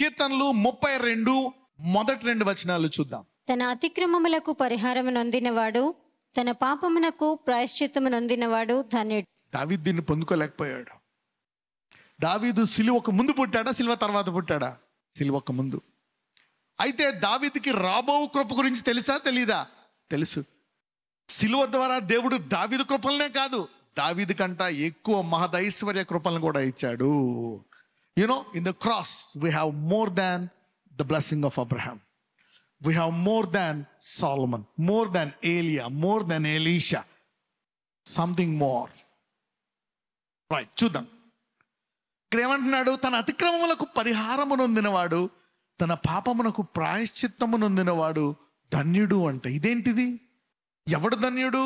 కీర్తనలు ముప్పై రెండు మొదటి రెండు వచనాలు చూద్దాం తన అతిక్రమములకు పరిహారం నొందినవాడు తన పాపమునకు ప్రాయశ్చిత్తము నొందినవాడు ధన్యుడు దావీ దీన్ని పొందుకోలేకపోయాడు దావీదు సిలువకు ముందు పుట్టాడా సిలువ తర్వాత పుట్టాడా సిలువకు ముందు అయితే దావీదికి రాబో కృప గురించి తెలుసా తెలీదా తెలుసు సిలువ ద్వారా దేవుడు దావీదు కృపలనే కాదు దావీది కంట ఎక్కువ మహదైశ్వర్య కృపలను కూడా ఇచ్చాడు You know, in the cross, we have more than the blessing of Abraham. We have more than Solomon, more than Elia, more than Elisha. Something more right చూద్దాం ఇక్కడ ఏమంటున్నాడు తన అతిక్రమములకు పరిహారము తన పాపమునకు ప్రాయశ్చిత్తము ఉందినవాడు ధన్యుడు అంట ఇదేంటిది ఎవడు ధన్యుడు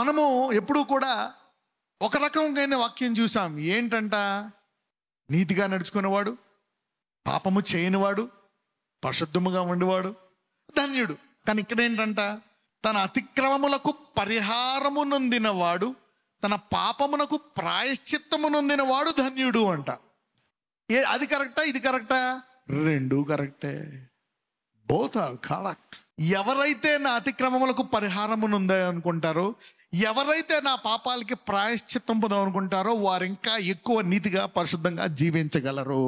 మనము ఎప్పుడూ కూడా ఒక రకమైన వాక్యం చూసాం ఏంటంట నీతిగా నడుచుకునేవాడు పాపము చేయనివాడు పరిశుద్ధముగా ఉండేవాడు ధన్యుడు కానీ ఇక్కడ ఏంటంట తన అతిక్రమములకు పరిహారము నొందినవాడు తన పాపమునకు ప్రాయశ్చిత్తము నొందినవాడు ధన్యుడు అంట ఏ అది కరెక్టా ఇది కరెక్టా రెండు కరెక్టే బోత్ ఆర్ కరెక్ట్ ఎవరైతే నా అతిక్రమములకు పరిహారమును ఉందని అనుకుంటారో ఎవరైతే నా పాపాలకి ప్రాయశ్చిత్తం పొందామనుకుంటారో వారు ఇంకా ఎక్కువ నీతిగా పరిశుద్ధంగా జీవించగలరు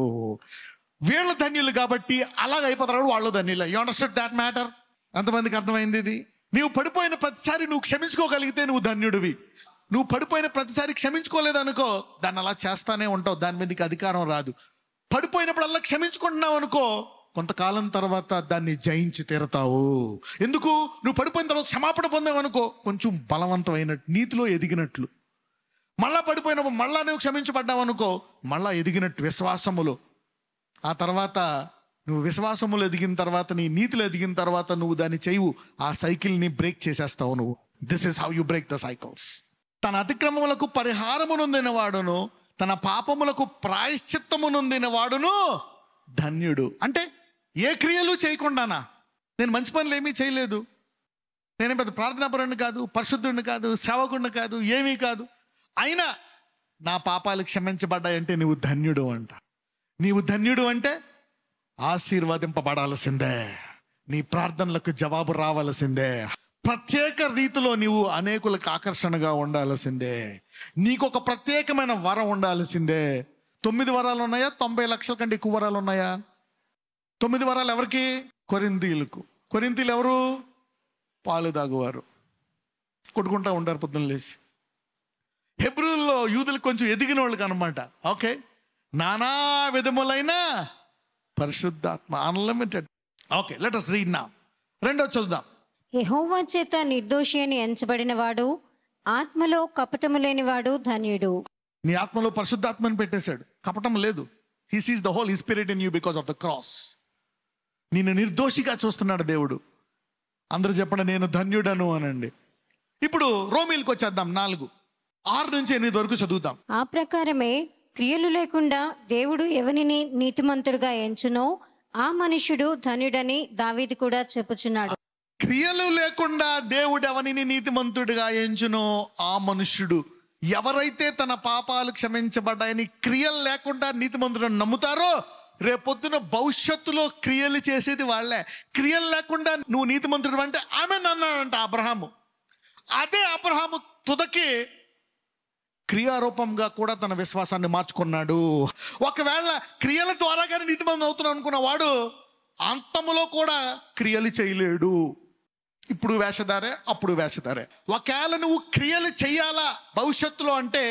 వీళ్ళు ధన్యులు కాబట్టి అలాగ అయిపోతారు వాళ్ళు ధన్యులు యూ అండర్స్టాండ్ దాట్ మ్యాటర్ ఎంతమందికి అర్థమైంది ఇది నువ్వు పడిపోయిన ప్రతిసారి నువ్వు క్షమించుకోగలిగితే నువ్వు ధన్యుడివి నువ్వు పడిపోయిన ప్రతిసారి క్షమించుకోలేదనుకో దాన్ని అలా చేస్తానే ఉంటావు దాని మీదకి అధికారం రాదు పడిపోయినప్పుడల్లా క్షమించుకుంటున్నావు అనుకో కొంతకాలం తర్వాత దాన్ని జయించి తీరతావు ఎందుకు నువ్వు పడిపోయిన తర్వాత క్షమాపణ పొందావనుకో కొంచెం బలవంతమైనట్టు నీతిలో ఎదిగినట్లు మళ్ళా పడిపోయినప్పుడు మళ్ళా నువ్వు క్షమించబడ్డావనుకో మళ్ళా ఎదిగినట్టు విశ్వాసములు ఆ తర్వాత నువ్వు విశ్వాసములు ఎదిగిన తర్వాత నీ నీతిలో ఎదిగిన తర్వాత నువ్వు దాన్ని చేయవు ఆ సైకిల్ని బ్రేక్ చేసేస్తావు నువ్వు this is how you break the cycles తన అతిక్రమములకు పరిహారమునుందిన వాడును తన పాపములకు ప్రాయశ్చిత్తమునుందిన వాడును ధన్యుడు అంటే ఏ క్రియలు చేయకుండానా నేను మంచి పనులు ఏమీ చేయలేదు నేను పెద్ద ప్రార్థనాపరుణ్ణి కాదు పరిశుద్ధుడిని కాదు సేవకుడిని కాదు ఏమీ కాదు అయినా నా పాపాలు క్షమించబడ్డాయంటే నీవు ధన్యుడు అంట నీవు ధన్యుడు అంటే ఆశీర్వదింపబడాల్సిందే నీ ప్రార్థనలకు జవాబు రావాల్సిందే ప్రత్యేక రీతిలో నీవు అనేకులకు ఆకర్షణగా ఉండాల్సిందే నీకు ఒక ప్రత్యేకమైన వరం ఉండాల్సిందే తొమ్మిది వరాలు ఉన్నాయా తొంభై లక్షల కంటే ఎక్కువ వరాలు ఉన్నాయా తొమ్మిది వరాలు ఎవరికి కొరిందీలకు కొరింతీలు ఎవరు పాలు తాగువారు కొట్టుకుంటా ఉంటారు పొద్దున్న లేచి హెబ్రూల్లో యూదులు కొంచెం ఎదిగిన వాళ్ళకి అనమాట ఓకే నానా విధములైన పరిశుద్ధాత్మ unlimited okay let us read నా రెండో చూద్దాం యహోవా చేత నిర్దోషి అని ఎంచబడిన వాడు ఆత్మలో కపటము లేనివాడు ధన్యుడు నీ ఆత్మలో పరిశుద్ధాత్మని పెట్టేశాడు కపటం లేదు he sees the whole in spirit in you because of the cross నిన్ను నిర్దోషిగా చూస్తున్నాడు దేవుడు అందరూ చెప్పండి నేను ధన్యుడను అనండి ఇప్పుడు రోమిల్కి వచ్చేద్దాం నాలుగు ఆరు నుంచి ఎనిమిది వరకు చదువుతాం ఆ ప్రకారమే క్రియలు లేకుండా దేవుడు ఎవరిని నీతిమంతుడుగా ఎంచునో ఆ మనుషుడు ధనుడని దావీది కూడా చెప్పుచున్నాడు క్రియలు లేకుండా దేవుడు ఎవరిని నీతిమంతుడుగా ఎంచునో ఆ మనుషుడు ఎవరైతే తన పాపాలు క్షమించబడ్డాయని క్రియలు లేకుండా నీతిమంతుడు నమ్ముతారో రేపొద్దున భవిష్యత్తులో క్రియలు చేసేది వాళ్ళే క్రియలు లేకుండా నువ్వు నీతిమంతుడు అంటే ఆమె నన్నాడంట అబ్రహాము అదే అబ్రహాము తుదకి క్రియారూపంగా కూడా తన విశ్వాసాన్ని మార్చుకున్నాడు ఒకవేళ క్రియల ద్వారా కానీ నీతిమంతుడు అవుతున్నాడు అనుకున్నవాడు అంతములో కూడా క్రియలు చేయలేడు ఇప్పుడు వేషధారే అప్పుడు వేషధారే ఒకవేళ నువ్వు క్రియలు చేయాలా భవిష్యత్తులో అంటే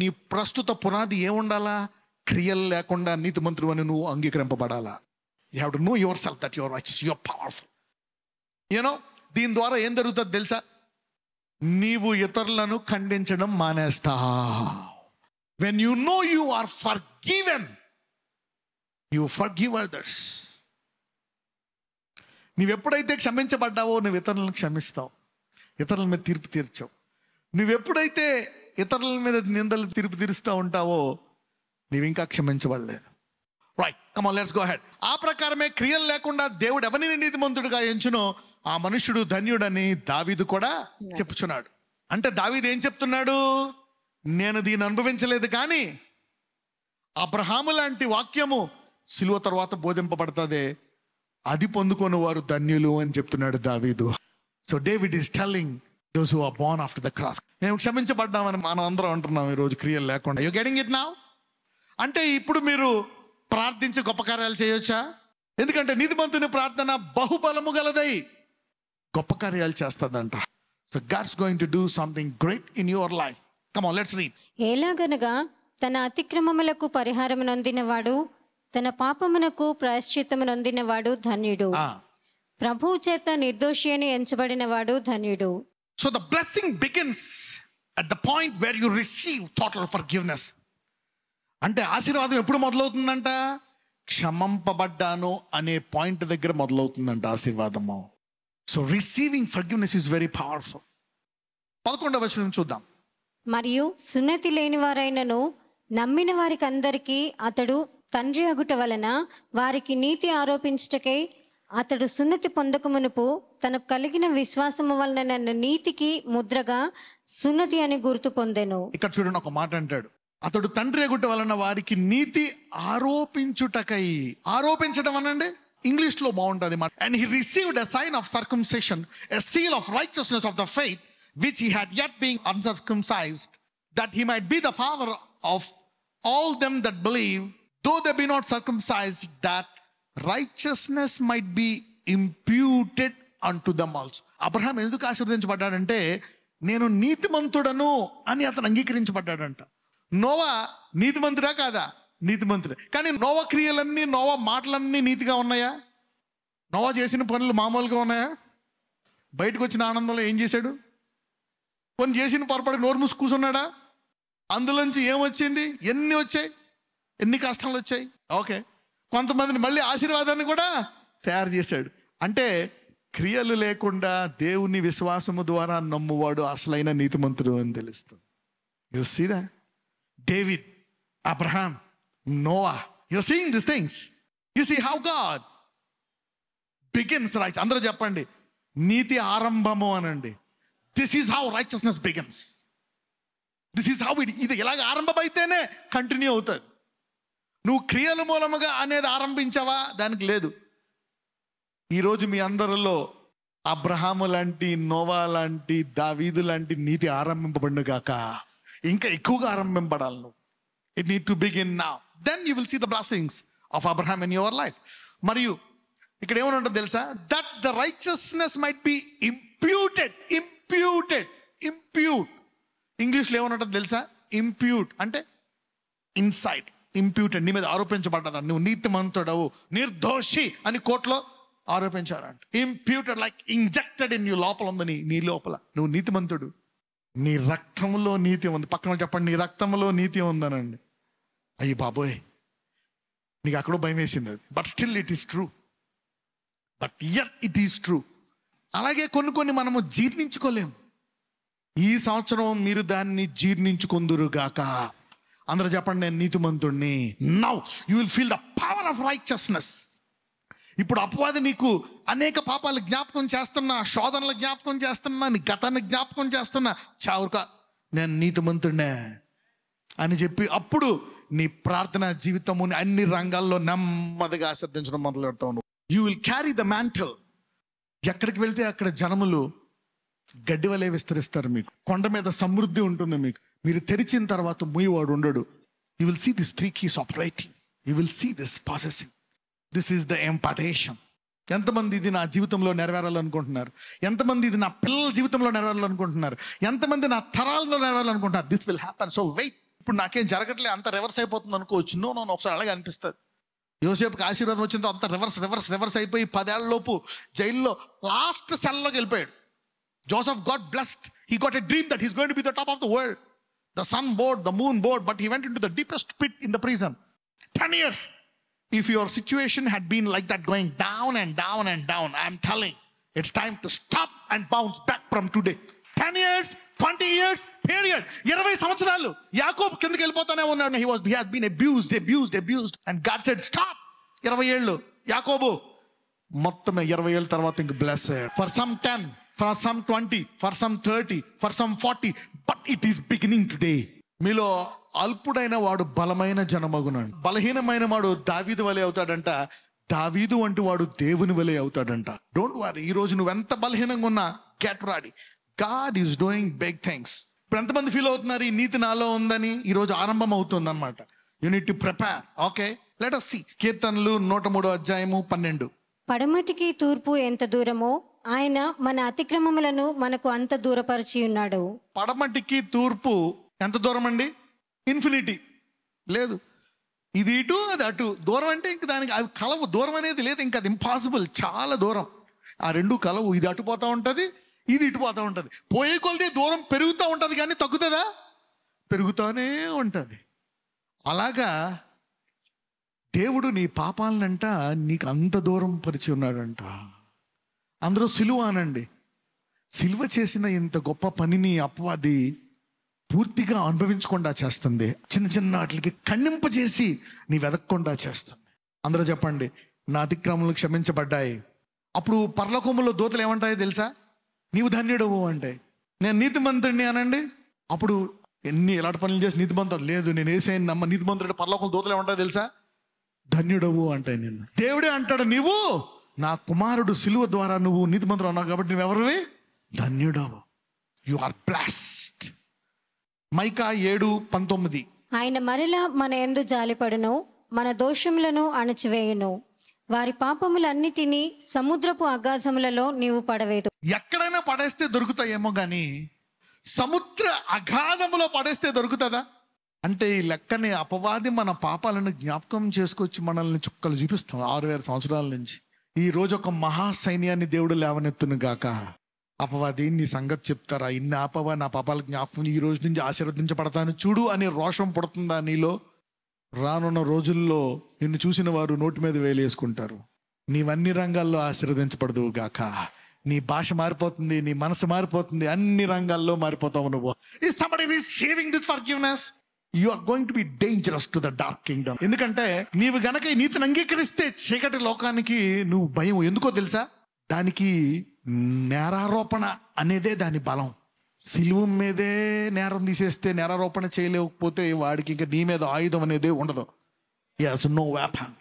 నీ ప్రస్తుత పునాది ఏముండాలా క్రియలు లేకుండా నీతి మంత్రులు అని నువ్వు అంగీకరింపబడాలా you have to know yourself that you're rich you're powerful you know దీని ద్వారా ఏం జరుగుతుంది తెలుసా నీవు ఇతరులను ఖండించడం మానేస్తా when you know you are forgiven you forgive others నువ్వెప్పుడైతే క్షమించబడ్డావో నువ్వు ఇతరులను క్షమిస్తావు ఇతరుల మీద తీర్పు తీర్చావు నువ్వెప్పుడైతే ఇతరుల మీద నిందలు తీర్పు తీరుస్తూ ఉంటావో నీవు ఇంకా క్షమించబడలేదు right come on let's go head ఆ ప్రకారమే క్రియలు లేకుండా దేవుడు ఎవరిని మంతుడుగా ఎంచునో ఆ మనుషుడు ధన్యుడని దావీదు కూడా చెప్పుచున్నాడు అంటే దావీదు ఏం చెప్తున్నాడు నేను దీన్ని అనుభవించలేదు కానీ అబ్రహాము లాంటి వాక్యము సిలువ తర్వాత బోధింపబడుతుంది అది పొందుకొని వారు ధన్యులు అని చెప్తున్నాడు దావీదు so David is telling those who are born after the cross మేము క్షమించబడ్డామని మనం అందరం అంటున్నాం ఈరోజు క్రియలు లేకుండా యూ గెటింగ్ ఇట్ నావ్ అంటే ఇప్పుడు మీరు ప్రార్థించి గొప్ప కార్యాలు చేయొచ్చా ఎందుకంటే నీతిమంతుని ప్రార్థన బహుబలము గలదై గొప్ప కార్యాలు చేస్తుందంట so God's going to do something great in your life come on let's read ఎలాగనగా తన అతిక్రమములకు పరిహారం నొందినవాడు తన పాపమునకు ప్రాయశ్చిత్తము నొందినవాడు ధన్యుడు ప్రభు చేత నిర్దోషి అని ఎంచబడినవాడు ధన్యుడు so the blessing begins at the point where you receive total forgiveness అంటే ఆశీర్వాదం ఎప్పుడు మొదలవుతుందంట క్షమంపబడ్డాను అనే పాయింట్ దగ్గర మొదలవుతుందంట ఆశీర్వాదము so receiving forgiveness is very powerful పదకొండవ వచనం చూద్దాం మరియు సున్నతి లేని వారైనను నమ్మిన వారికి అందరికీ అతడు తండ్రి అగుట వలన వారికి నీతి ఆరోపించటకై అతడు సున్నతి పొందకమునుపు తనకు కలిగిన విశ్వాసము వలన నన్ను నీతికి ముద్రగా సున్నతి అని గుర్తు పొందాను ఇక్కడ చూడండి ఒక మాట అంటాడు అతడు తండ్రి ఎగుట వలన వారికి నీతి ఆరోపించుటకై ఆరోపించడం అనండి ఇంగ్లీష్లో బాగుంటుంది మాట and he received a sign of circumcision a seal of righteousness of the faith which he had yet being uncircumcised that he might be the father of all them that believe though they be not circumcise that righteousness might be imputed unto them also Abraham ఎందుకు ఆశీర్వదించబడ్డాడంటే నేను నీతిమంతుడను అని అతను అంగీకరించబడ్డాడంట Noah నీతిమంతుడా కాదా నీతిమంతుడే కానీ నోవ క్రియలన్నీ నోవ మాటలన్నీ నీతిగా ఉన్నాయా నోవా చేసిన పనులు మామూలుగా ఉన్నాయా బయటకు వచ్చిన ఆనందంలో ఏం చేశాడు కొన్ని చేసిన పొరపాటు నోరు మూసి కూర్చున్నాడా అందులోంచి ఏమొచ్చింది ఎన్ని వచ్చాయి ఎన్ని కష్టాలు వచ్చాయి ఓకే కొంతమందిని మళ్ళీ ఆశీర్వాదాన్ని కూడా తయారు చేశాడు అంటే క్రియలు లేకుండా దేవుని విశ్వాసము ద్వారా నమ్మువాడు అసలైన నీతిమంతుడు అని తెలుస్తుంది యూ సీదా David, Abraham, Noah. You're seeing these things. You see how God begins right అందరూ చెప్పండి నీతి ఆరంభము అనండి this is how righteousness begins this is how it ఇది ఇలాగ ఆరంభమైతేనే కంటిన్యూ అవుతుంది నువ్వు క్రియల మూలముగా అనేది ఆరంభించావా దానికి లేదు ఈరోజు మీ అందరిలో అబ్రహాము లాంటి నోవా లాంటి దావీదు లాంటి నీతి ఆరంభింపబడినగాక ఇంకా ఎక్కువగా ఆరంభింపడాలి నువ్వు ఇట్ నీడ్ టు బిగిన్ నా then you will see the blessings of Abraham in your life మరియు ఇక్కడ ఉంటుంది తెలుసా that the righteousness might be imputed imputed impute ఇంగ్లీష్లో ఉంటుంది తెలుసా ఇంప్యూట్ అంటే ఇన్సైట్ ఇంప్యూటెడ్ నీ మీద ఆరోపించబడ్డదా నువ్వు మంతుడవు నిర్దోషి అని కోర్టులో ఆరోపించారంట imputed like injected in you లోపల ఉందని నీ లోపల నువ్వు నీతిమంతుడు నీ రక్తంలో నీతి ఉంది పక్కన చెప్పండి నీ రక్తంలో నీతి ఉందనండి అయ్యి బాబోయ్ నీకు అక్కడో భయం వేసింది అది but still it is true but here it is true అలాగే కొన్ని కొన్ని మనము జీర్ణించుకోలేము ఈ సంవత్సరం మీరు దాన్ని జీర్ణించుకుందురుగాక అందరూ చెప్పండి నేను నీతిమంతుణ్ణి now you will feel the power of righteousness ఇప్పుడు అపవాది నీకు అనేక పాపాలు జ్ఞాపకం చేస్తున్నా శోధనలు జ్ఞాపకం చేస్తున్నా నీ గతాన్ని జ్ఞాపకం చేస్తున్నా చావుక నేను నీతిమంతుడినే అని చెప్పి అప్పుడు నీ ప్రార్థన జీవితము అన్ని రంగాల్లో నెమ్మదిగా ఆశ్రదించడం మొదలు పెడతావు నువ్వు you will carry the mantle ఎక్కడికి వెళ్తే అక్కడ జనములు గడ్డి వలె విస్తరిస్తారు మీకు కొండ మీద సమృద్ధి ఉంటుంది మీకు మీరు తెరిచిన తర్వాత ముయ్యవాడు ఉండడు you will see this three keys operating you will see this processing this is the impartation ఎంతమంది ఇది నా జీవితంలో నెరవేరాలనుకుంటున్నారు ఎంతమంది ఇది నా పిల్లల జీవితంలో నెరవేరాలనుకుంటున్నారు ఎంతమంది నా తరాలలో నెరవేరాలనుకుంటున్నారు this will happen so wait ఇప్పుడు నాకేం జరగట్లేదు అంత రివర్స్ అయిపోతుంది అనుకోవచ్చు నో నో ఒకసారి అలాగే అనిపిస్తుంది యోసేపుకి ఆశీర్వాదం వచ్చిందో అంత రివర్స్ రివర్స్ రివర్స్ అయిపోయి పదేళ్లలోపు జైల్లో లాస్ట్ సెల్లోకి వెళ్ళిపోయాడు Joseph got blessed he got a dream that he's going to be the top of the world the sun bowed the moon bowed but he went into the deepest pit in the prison ten years if your situation had been like that going down and down and down i'm telling it's time to stop and bounce back from today 10 years 20 years period Yaakob, he was he has been abused abused abused and god said stop Yaakobu. మొత్తం ఇరవై ఏళ్ళ తర్వాత ఇంక bless for For some for for some for some thirty for some forty but it is beginning today మీలో అల్పుడైన వాడు బలమైన జనమగునాడు బలహీనమైన వాడు దావీదు వలె అవుతాడంట దావీదు వంటి వాడు దేవుని వలె అవుతాడంట డోంట్ వారి ఈ రోజు నువ్వు ఎంత బలహీనంగా ఉన్నా get ready God is doing big things ఇప్పుడు ఎంతమంది ఫీల్ అవుతున్నారు ఈ నీతి నాలో ఉందని ఈరోజు ఆరంభం అవుతుంది అనమాట you need to prepare okay let us see కీర్తనలు నూట మూడో అధ్యాయము పన్నెండు పడమటికి తూర్పు ఎంత దూరమో ఆయన మన అతిక్రమములను మనకు అంత దూరపరిచి ఉన్నాడు పడమటికి తూర్పు ఎంత దూరం అండి ఇన్ఫినిటీ లేదు ఇది ఇటు అది అటు దూరం అంటే ఇంక దానికి అవి కలవు దూరం అనేది లేదు ఇంకా అది ఇంపాసిబుల్ చాలా దూరం ఆ రెండు కలవు ఇది అటు పోతూ ఉంటుంది ఇది ఇటు పోతూ ఉంటుంది పోయే కొలది దూరం పెరుగుతూ ఉంటుంది కానీ తగ్గుతుందా పెరుగుతూనే ఉంటుంది అలాగా దేవుడు నీ పాపాలనంట నీకు అంత దూరం పరిచి ఉన్నాడంట అందరూ సిలువ అనండి సిలువ చేసిన ఇంత గొప్ప పనిని అప్పవాది పూర్తిగా అనుభవించకుండా చేస్తుంది చిన్న చిన్న వాటికి కన్నింపు చేసి నీ వెదక్కుండా చేస్తుంది అందరూ చెప్పండి నా అతిక్రమలు క్షమించబడ్డాయి అప్పుడు పర్లకొమ్ములో దోతలు ఏమంటాయో తెలుసా నీవు ధన్యుడవు అంటే నేను నీతిమంతుడిని అనండి అప్పుడు ఎన్ని ఎలాంటి పనులు చేసి నీతిమంతుడు లేదు నేను వేసేయని నమ్మ నీతిమంతుడు పర్లోకం దూతలు ఏమంటాయో తెలుసా ధన్యుడవు అంటాయి నిన్ను దేవుడే అంటాడు నీవు నా కుమారుడు సిలువ ద్వారా నువ్వు నీతిమంతుడు అన్నావు కాబట్టి నువ్వెవరివి ధన్యుడవు యు ఆర్ బ్లాస్ట్ మైకా ఏడు పంతొమ్మిది ఆయన మరలా మన ఎందు జాలిపడును మన దోషములను అణచివేయను వారి పాపములన్నిటినీ సముద్రపు అగాధములలో నీవు పడవేదు ఎక్కడైనా పడేస్తే దొరుకుతాయేమో కానీ సముద్ర అగాధములో పడేస్తే దొరుకుతుందా అంటే ఈ లెక్కనే అపవాది మన పాపాలను జ్ఞాపకం చేసుకొచ్చి మనల్ని చుక్కలు చూపిస్తాం ఆరు వేల సంవత్సరాల నుంచి ఈ రోజు ఒక మహాసైన్యాన్ని దేవుడు లేవనెత్తును గాక అపవాది నీ సంగతి చెప్తారా ఇన్ని ఆపవా నా పాపాల జ్ఞాపకం ఈ రోజు నుంచి ఆశీర్వదించబడతాను చూడు అనే రోషం పుడుతుందా నీలో రానున్న రోజుల్లో నిన్ను చూసిన వారు నోటి మీద వేలేసుకుంటారు నీవన్ని రంగాల్లో ఆశీర్వదించబడదు గాక నీ భాష మారిపోతుంది నీ మనసు మారిపోతుంది అన్ని రంగాల్లో మారిపోతావు నువ్వు ఈ somebody saving this forgiveness you are going to be dangerous to the dark kingdom ఎందుకంటే నీవు గనక నీతిని అంగీకరిస్తే చీకటి లోకానికి నువ్వు భయం ఎందుకో తెలుసా దానికి నేరారోపణ అనేదే దాని బలం సిలువు మీదే నేరం తీసేస్తే నేరారోపణ చేయలేకపోతే వాడికి ఇంకా నీ మీద ఆయుధం అనేది ఉండదు as no weapon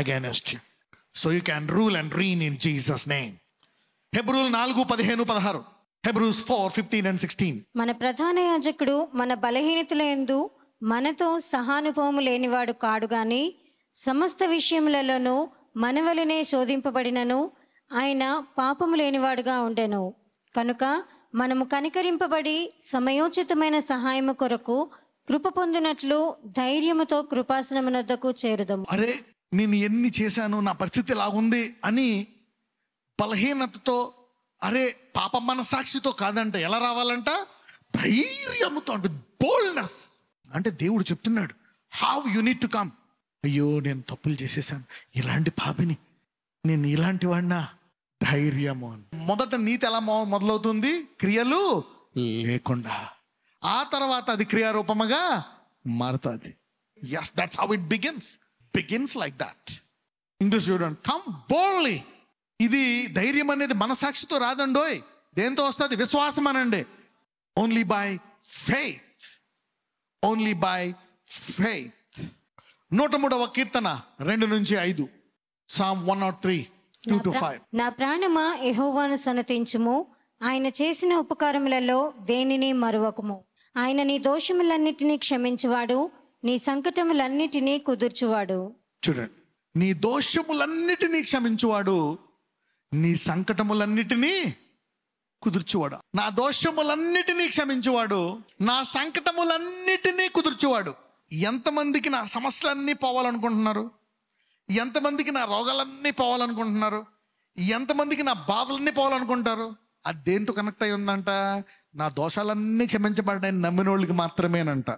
again so you can rule and reign in Jesus name హెబ్రూల్ నాలుగు పదిహేను పదహారు Hebrews four fifteen and sixteen మన ప్రధాన యాజకుడు మన బలహీనతల ఎందు మనతో సహానుభవము లేనివాడు కాడు గాని సమస్త విషయములలోనూ మనవలనే శోధింపబడినను ఆయన పాపము లేనివాడుగా ఉండెను కనుక మనము కనికరింపబడి సమయోచితమైన సహాయము కొరకు కృప పొందినట్లు ధైర్యముతో కృపాసనమునద్దకు చేరుదాము అరే నేను ఎన్ని చేశాను నా పరిస్థితి లాగుంది అని బలహీనతతో అరే పాప సాక్షితో కాదంట ఎలా రావాలంట ధైర్యముతో అంటే బోల్డ్నెస్ అంటే దేవుడు చెప్తున్నాడు హావ్ యూనిట్ టు కమ్ అయ్యో నేను తప్పులు చేసేసాను ఇలాంటి పాపిని నేను ఇలాంటి వాడినా ధైర్యము మొదట నీతి ఎలా మొదలవుతుంది క్రియలు లేకుండా ఆ తర్వాత అది క్రియారూపముగా మారుతుంది yes that's how it begins begins like that English చూడండి కమ్ బోల్డ్లీ ఇది ధైర్యం అనేది సాక్షితో రాదండోయ్ దేంతో వస్తుంది విశ్వాసం అనండి only by faith only by faith నూట మూడవ కీర్తన రెండు నుంచి ఐదు Psalm one not three two to five నా ప్రాణమా యహోవాను సనతించుము ఆయన చేసిన ఉపకారములలో దేనిని మరువకుము ఆయన నీ దోషములన్నిటినీ క్షమించువాడు నీ సంకటములన్నిటినీ కుదుర్చువాడు చూడండి నీ దోషములన్నిటినీ క్షమించువాడు నీ సంకటములన్నిటినీ కుదుర్చువాడు నా దోషములన్నిటినీ క్షమించువాడు నా సంకటములన్నిటినీ కుదుర్చువాడు ఎంతమందికి నా సమస్యలన్నీ పోవాలనుకుంటున్నారు ఎంతమందికి నా రోగాలన్నీ పోవాలనుకుంటున్నారు ఎంతమందికి నా బాధలన్నీ పోవాలనుకుంటారు అది దేంతో కనెక్ట్ అయి ఉందంట నా దోషాలన్నీ క్షమించబడ్డాయి నమ్మిన వాళ్ళకి మాత్రమేనంట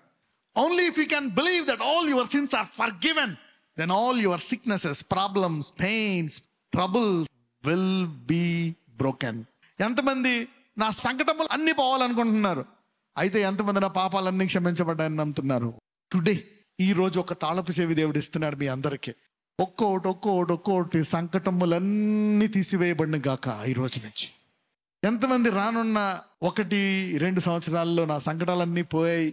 only if you can believe that all your sins are forgiven then all your sicknesses problems pains trouble will be broken ఎంతమంది నా సంకటములు అన్ని పోవాలనుకుంటున్నారు అయితే ఎంతమంది నా పాపాలన్నీ క్షమించబడ్డాయని నమ్ముతున్నారు టుడే ఈ రోజు ఒక తాళపు సేవి దేవుడు ఇస్తున్నాడు మీ అందరికీ ఒక్కోటి ఒక్కోటి ఒక్కోటి సంకటములన్నీ తీసివేయబడిన గాక ఈ రోజు నుంచి ఎంతమంది రానున్న ఒకటి రెండు సంవత్సరాల్లో నా సంకటాలన్నీ పోయాయి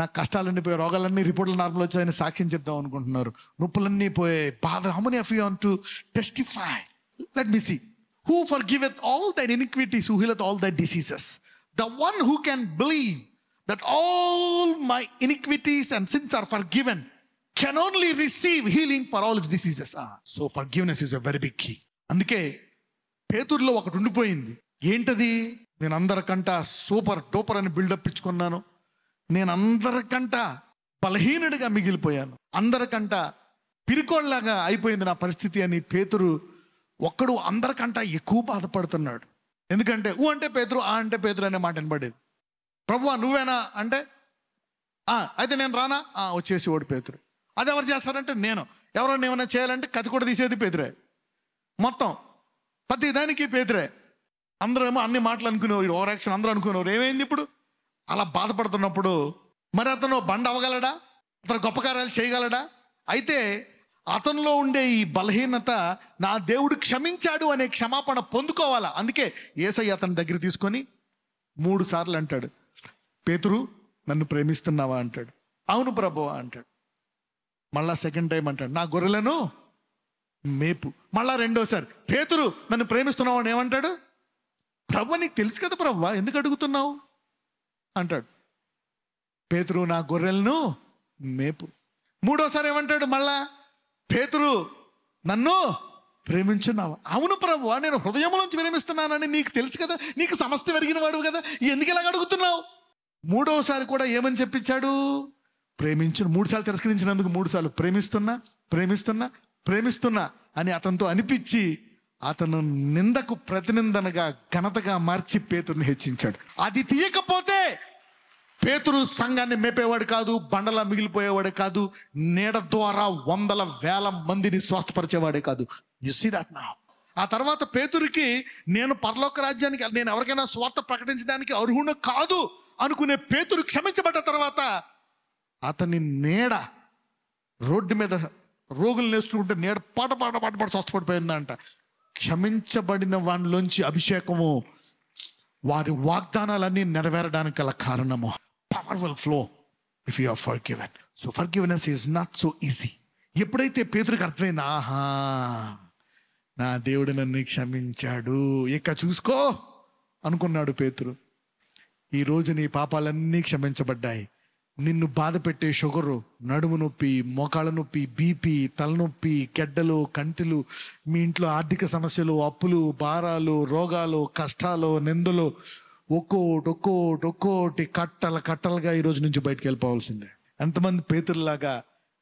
నా కష్టాలన్నీ పోయాయి రోగాలన్నీ రిపోర్టులు నార్మల్ వచ్చాయని సాక్ష్యం చెప్దాం అనుకుంటున్నారు నొప్పులన్నీ పోయాయి బాధ how many of you to testify let me see who forgiveth all thy iniquities who healeth all thy diseases the one who can believe that all my iniquities and sins are forgiven can only receive healing for all diseases so forgiveness is a very big key అందుకే పేతుర్లో ఒకటి ఉండిపోయింది ఏంటది నేను అందరికంట super టూపర్ అని buildup ఇచ్చుకున్నాను నేను అందరికంట బలహీనుడిగా మిగిలిపోయాను అందరికంట పిరికోళ్లాగా అయిపోయింది నా పరిస్థితి అని పేతురు ఒక్కడు అందరికంట ఎక్కువ బాధపడుతున్నాడు ఎందుకంటే ఊ అంటే పేతురు ఆ అంటే పేతురు అనే మాట వినబడేది ప్రభువా నువ్వేనా అంటే అయితే నేను రానా వచ్చేసి ఓడి పేతురు అది ఎవరు చేస్తారంటే నేను ఎవరన్నా ఏమైనా చేయాలంటే కథ కూడా తీసేది పేదరే మొత్తం ప్రతి దానికి పేదరే అందరేమో అన్ని మాటలు అనుకునేవారు ఓవర్ యాక్షన్ అందరూ అనుకునేవారు ఏమైంది ఇప్పుడు అలా బాధపడుతున్నప్పుడు మరి అతను బండ అవ్వగలడా అతను గొప్ప కార్యాలు చేయగలడా అయితే అతనిలో ఉండే ఈ బలహీనత నా దేవుడు క్షమించాడు అనే క్షమాపణ పొందుకోవాలా అందుకే ఏసయ్య అతని దగ్గర తీసుకొని మూడు సార్లు అంటాడు పేతురు నన్ను ప్రేమిస్తున్నావా అంటాడు అవును ప్రభువా అంటాడు మళ్ళా సెకండ్ టైం అంటాడు నా గొర్రెలను మేపు మళ్ళా రెండోసారి పేతురు నన్ను ప్రేమిస్తున్నావు అని ఏమంటాడు ప్రభు నీకు తెలుసు కదా ప్రభు ఎందుకు అడుగుతున్నావు అంటాడు పేతురు నా గొర్రెలను మేపు మూడోసారి ఏమంటాడు మళ్ళా పేతురు నన్ను ప్రేమించున్నావు అవును ప్రభు నేను హృదయంలోంచి ప్రేమిస్తున్నానని నీకు తెలుసు కదా నీకు సమస్య పెరిగిన వాడు కదా ఎందుకు ఇలాగ అడుగుతున్నావు మూడోసారి కూడా ఏమని చెప్పించాడు ప్రేమించు మూడుసార్లు తిరస్కరించినందుకు మూడుసార్లు ప్రేమిస్తున్నా ప్రేమిస్తున్నా ప్రేమిస్తున్నా అని అతనితో అనిపించి అతను నిందకు ప్రతినిందనగా ఘనతగా మార్చి పేతురుని హెచ్చించాడు అది తీయకపోతే పేతురు సంఘాన్ని మేపేవాడు కాదు బండలా మిగిలిపోయేవాడు కాదు నీడ ద్వారా వందల వేల మందిని స్వస్థపరిచేవాడే కాదు యు నా ఆ తర్వాత పేతురికి నేను పరలోక రాజ్యానికి నేను ఎవరికైనా స్వార్థ ప్రకటించడానికి అర్హుడు కాదు అనుకునే పేతురు క్షమించబడ్డ తర్వాత అతని నీడ రోడ్డు మీద రోగులు నేర్చుకుంటే నీడ పాట పాట పాట పాట స్వస్థపడిపోయిందంట క్షమించబడిన వానిలోంచి అభిషేకము వారి వాగ్దానాలన్నీ నెరవేరడానికి గల కారణము powerful flow if you are forgiven so forgiveness is not so easy ఎప్పుడైతే పేదరికి అర్థమైంది ఆహా నా దేవుడు నన్ను క్షమించాడు ఇక చూసుకో అనుకున్నాడు పేతురు ఈరోజు నీ పాపాలన్నీ క్షమించబడ్డాయి నిన్ను బాధ పెట్టే షుగరు నడుము నొప్పి మోకాళ్ళ నొప్పి బీపీ తలనొప్పి గెడ్డలు కంటిలు మీ ఇంట్లో ఆర్థిక సమస్యలు అప్పులు భారాలు రోగాలు కష్టాలు నిందలు ఒక్కోటి ఒక్కోటి ఒక్కోటి కట్టల కట్టలుగా ఈరోజు నుంచి బయటకు వెళ్ళిపోవాల్సిందే ఎంతమంది పేతుల్లాగా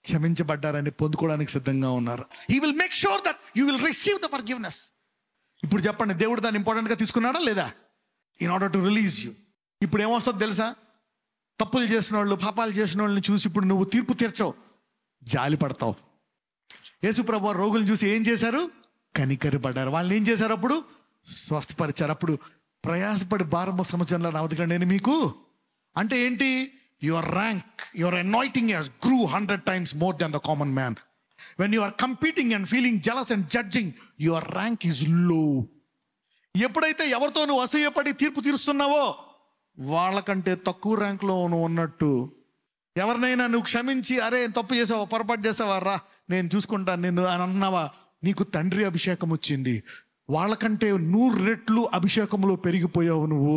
క్షమించబడ్డారని పొందుకోవడానికి సిద్ధంగా ఉన్నారు he will make sure that you will receive the forgiveness ఇప్పుడు చెప్పండి దేవుడు దాన్ని ఇంపార్టెంట్గా తీసుకున్నాడా లేదా in order to release you ఇప్పుడు ఏమొస్తుందో తెలుసా తప్పులు చేసిన వాళ్ళు పాపాలు చేసిన వాళ్ళని చూసి ఇప్పుడు నువ్వు తీర్పు తీర్చవు జాలి పడతావు ప్రభు రోగులు చూసి ఏం చేశారు కనికరిపడ్డారు వాళ్ళని ఏం చేశారు అప్పుడు స్వస్థపరిచారు అప్పుడు ప్రయాసపడి భారము సంవత్సరంలో వదిలే నేను మీకు అంటే ఏంటి your rank your anointing as grew hundred times more than the common man when you are competing and feeling jealous and judging your rank is low ఎప్పుడైతే ఎవరితో నువ్వు అసూయపడి తీర్పు తీరుస్తున్నావో వాళ్ళకంటే తక్కువ ర్యాంక్లో ఉన్నట్టు ఎవరినైనా నువ్వు క్షమించి అరే తప్పు చేసావా పొరపాటు చేసావా రా నేను చూసుకుంటాను నేను అని అన్నావా నీకు తండ్రి అభిషేకం వచ్చింది వాళ్ళకంటే నూరు రెట్లు అభిషేకంలో పెరిగిపోయావు నువ్వు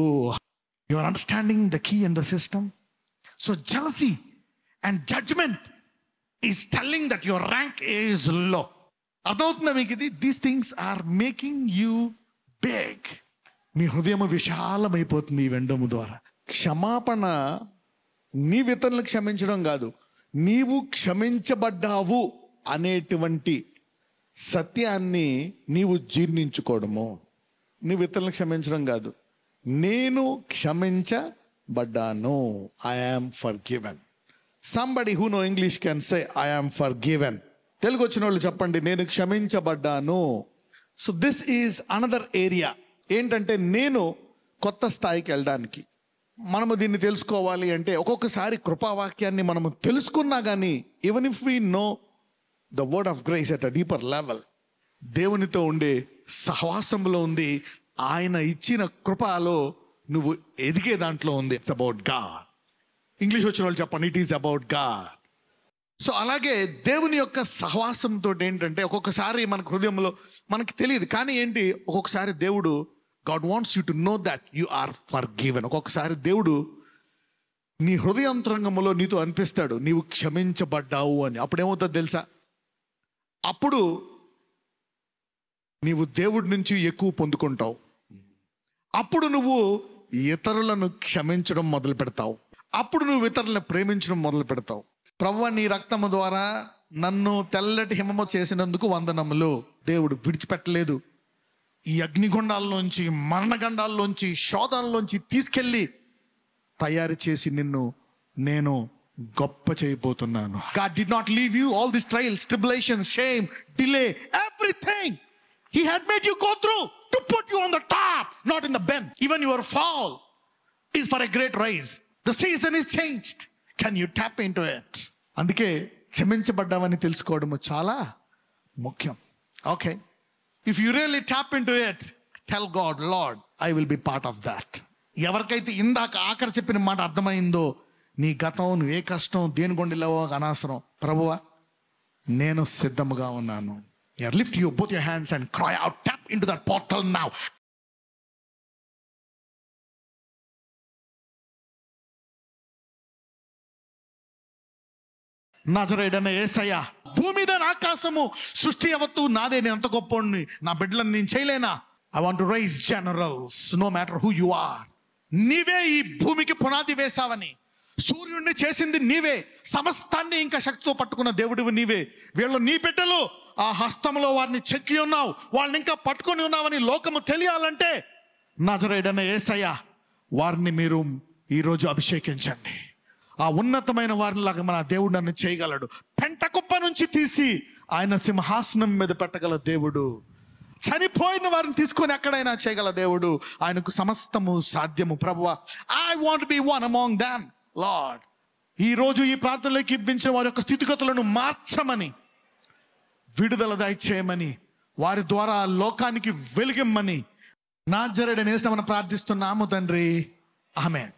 your are understanding the key and the system so jealousy and judgement is telling that your rank is low అర్థమవుతుందా మీకు ఇది these things are making you big నీ హృదయం విశాలమైపోతుంది ఈ వెండము ద్వారా క్షమాపణ నీ వితరులు క్షమించడం కాదు నీవు క్షమించబడ్డావు అనేటువంటి సత్యాన్ని నీవు జీర్ణించుకోవడము నీ ఇతరులను క్షమించడం కాదు నేను క్షమించబడ్డాను I am forgiven somebody who know English can say I am forgiven Telugu వచ్చిన వాళ్ళు చెప్పండి నేను క్షమించబడ్డాను so this is another area ఏంటంటే నేను కొత్త స్థాయికి వెళ్ళడానికి మనము దీన్ని తెలుసుకోవాలి అంటే ఒక్కొక్కసారి కృపావాక్యాన్ని మనము తెలుసుకున్నా కానీ even if we know the word of grace at a deeper level దేవునితో ఉండే సహవాసంలో ఉంది ఆయన ఇచ్చిన కృపలో నువ్వు ఎదిగే దాంట్లో ఉంది ఇట్స్ అబౌట్ గాడ్ ఇంగ్లీష్ వచ్చిన వాళ్ళు చెప్పండి it is about God so అలాగే దేవుని యొక్క సహవాసంతో ఏంటంటే ఒక్కొక్కసారి మన హృదయంలో మనకి తెలియదు కానీ ఏంటి ఒక్కొక్కసారి దేవుడు God wants you to know that you are forgiven ఒక్కొక్కసారి దేవుడు నీ హృదయంతరంగంలో నీతో అనిపిస్తాడు నీవు క్షమించబడ్డావు అని అప్పుడేమవుతుందో తెలుసా అప్పుడు నీవు దేవుడి నుంచి ఎక్కువ పొందుకుంటావు అప్పుడు నువ్వు ఇతరులను క్షమించడం మొదలు పెడతావు అప్పుడు నువ్వు ఇతరులను ప్రేమించడం మొదలు పెడతావు ప్రవ్వ నీ రక్తము ద్వారా నన్ను తెల్లటి హిమము చేసినందుకు వందనములు దేవుడు విడిచిపెట్టలేదు ఈ అగ్నిగుండాల్లోంచి మరణగండాల్లోంచి శోధనలోంచి తీసుకెళ్ళి తయారు చేసి నిన్ను నేను గొప్ప చేయబోతున్నాను God did not leave you all this trials tribulation shame delay everything he had made you go through to put you on the top not in the bin even your fall is for a great rise the season is changed can you tap into it అందుకే క్షమించబడ్డామని తెలుసుకోవడము చాలా ముఖ్యం okay if you really tap into it tell God Lord I will be part of that ఎవరికైతే ఇందాక ఆఖరి చెప్పిన మాట అర్థమైందో నీ గతం నువ్వే కష్టం దేని లేవో అనవసరం ప్రభువా నేను సిద్ధముగా ఉన్నాను you are lift you both your hands and cry out tap into that portal now నజరేడన ఏసయ్యా భూమి మీద ఆకాశము సృష్టి అవ్వద్దు నాదే నేను ఎంత గొప్ప నా బిడ్డలను నేను చేయలేనా I want raise generals no matter who you are నీవే ఈ భూమికి పునాది వేశావని సూర్యుడిని చేసింది నీవే సమస్తాన్ని ఇంకా శక్తితో పట్టుకున్న దేవుడివి నీవే వీళ్ళు నీ బిడ్డలు ఆ హస్తంలో వారిని చెక్కి ఉన్నావు వాళ్ళని ఇంకా పట్టుకొని ఉన్నావని లోకము తెలియాలంటే నజరేడన ఏసయ్య వారిని మీరు ఈరోజు అభిషేకించండి ఆ ఉన్నతమైన వారిలాగా మన దేవుడు నన్ను చేయగలడు పెంట కుప్ప నుంచి తీసి ఆయన సింహాసనం మీద పెట్టగల దేవుడు చనిపోయిన వారిని తీసుకొని ఎక్కడైనా చేయగల దేవుడు ఆయనకు సమస్తము సాధ్యము ప్రభువ I want be one among them Lord ఈరోజు ఈ ప్రార్థనలోకి ఇప్పించిన వారి యొక్క స్థితిగతులను మార్చమని విడుదల దయచేయమని వారి ద్వారా లోకానికి వెలిగిమ్మని నా జరడనేసి నేసమని ప్రార్థిస్తున్నాము తండ్రి ఆమెన్